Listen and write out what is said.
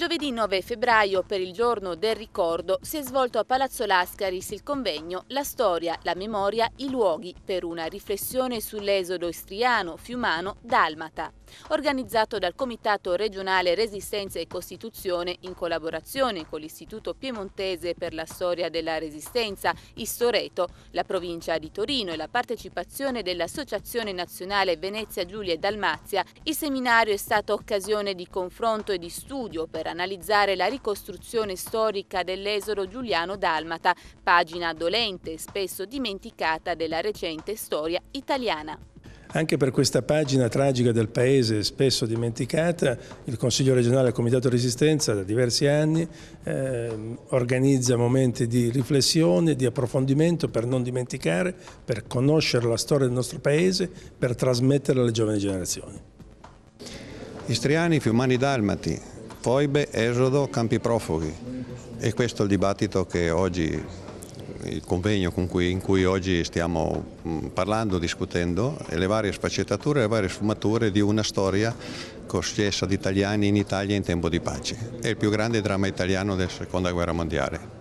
Giovedì 9 febbraio, per il giorno del ricordo, si è svolto a Palazzo Lascaris il convegno La storia, la memoria, i luoghi per una riflessione sull'esodo istriano, fiumano, dalmata organizzato dal Comitato regionale Resistenza e Costituzione in collaborazione con l'Istituto Piemontese per la Storia della Resistenza, Istoreto, la provincia di Torino e la partecipazione dell'Associazione Nazionale Venezia Giulia e Dalmazia, il seminario è stato occasione di confronto e di studio per analizzare la ricostruzione storica dell'esoro giuliano-dalmata, pagina dolente e spesso dimenticata della recente storia italiana. Anche per questa pagina tragica del Paese, spesso dimenticata, il Consiglio regionale del Comitato Resistenza da diversi anni eh, organizza momenti di riflessione, di approfondimento per non dimenticare, per conoscere la storia del nostro Paese, per trasmetterla alle giovani generazioni. Istriani, Fiumani Dalmati, Foibe, Esodo, Campi Profughi. E questo è il dibattito che oggi il convegno cui, in cui oggi stiamo mm, parlando, discutendo, e le varie sfaccettature, le varie sfumature di una storia concessa di italiani in Italia in tempo di pace. È il più grande dramma italiano della seconda guerra mondiale.